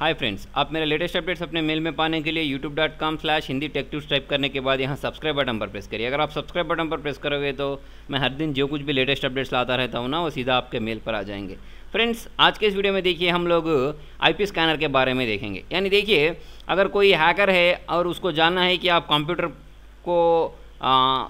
hi friends आप मेरे latest updates अपने मेल में पाने के लिए YouTube dot com slash Hindi techtectives type करने के बाद यहाँ सब्सक्राइब बटन पर प्रेस करिए अगर आप सब्सक्राइब बटन पर प्रेस करोगे तो मैं हर दिन जो कुछ भी लेटेस्ट अपडेट्स लाता रहता हूँ ना वो सीधा आपके मेल पर आ जाएंगे फ्रेंड्स आज के इस वीडियो में देखिए हम लोग आई स्कैनर के बारे में देखेंगे यानी देखिए अगर कोई हैकर है और उसको जानना है कि आप कंप्यूटर को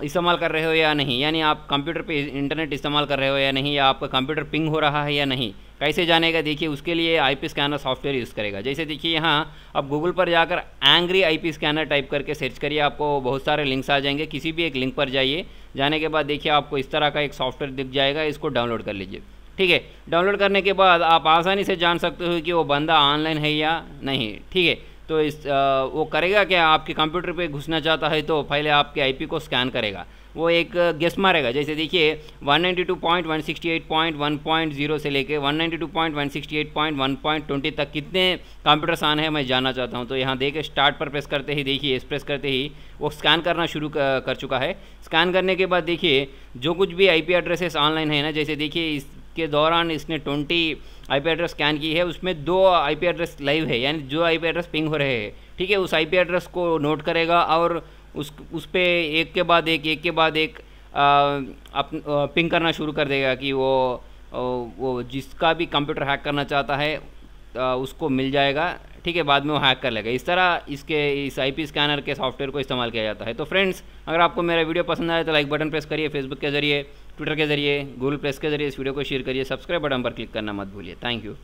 इस्तेमाल कर रहे हो या नहीं यानी आप कंप्यूटर पर इंटरनेट इस्तेमाल कर रहे हो या नहीं या आपका कंप्यूटर पिंग हो रहा है या नहीं कैसे जानेगा देखिए उसके लिए आईपी स्कैनर सॉफ्टवेयर यूज़ करेगा जैसे देखिए यहाँ आप गूगल पर जाकर एंग्री आईपी स्कैनर टाइप करके सर्च करिए आपको बहुत सारे लिंक्स आ जाएंगे किसी भी एक लिंक पर जाइए जाने के बाद देखिए आपको इस तरह का एक सॉफ्टवेयर दिख जाएगा इसको डाउनलोड कर लीजिए ठीक है डाउनलोड करने के बाद आप आसानी से जान सकते हो कि वो बंदा ऑनलाइन है या नहीं ठीक है तो इस आ, वो करेगा क्या आपके कंप्यूटर पे घुसना चाहता है तो पहले आपके आईपी को स्कैन करेगा वो एक गेस मारेगा जैसे देखिए 192.168.1.0 से लेके 192.168.1.20 तक कितने कंप्यूटर्स आने हैं मैं जानना चाहता हूँ तो यहाँ देखे स्टार्ट पर प्रेस करते ही देखिए इस प्रेस करते ही वो स्कैन करना शुरू कर चुका है स्कैन करने के बाद देखिए जो कुछ भी आईपी एड्रेसेस ऑनलाइन है ना जैसे देखिए इस के दौरान इसने ट्वेंटी आईपी एड्रेस स्कैन की है उसमें दो आईपी एड्रेस लाइव है यानी जो आईपी एड्रेस पिंग हो रहे हैं ठीक है उस आईपी एड्रेस को नोट करेगा और उस उस पर एक के बाद एक एक के बाद एक अपन पिंग करना शुरू कर देगा कि वो वो जिसका भी कंप्यूटर हैक करना चाहता है उसको मिल जाएगा ठीक है बाद में वो हैक कर लेगा इस तरह इसके इस आईपी स्कैनर के सॉफ्टवेयर को इस्तेमाल किया जाता है तो फ्रेंड्स अगर आपको मेरा वीडियो पसंद आया तो लाइक बटन प्रेस करिए फेसबुक के जरिए ट्विटर के जरिए गूगल प्लस के जरिए इस वीडियो को शेयर करिए सब्सक्राइब बटन पर क्लिक करना मत भूलिए थैंक यू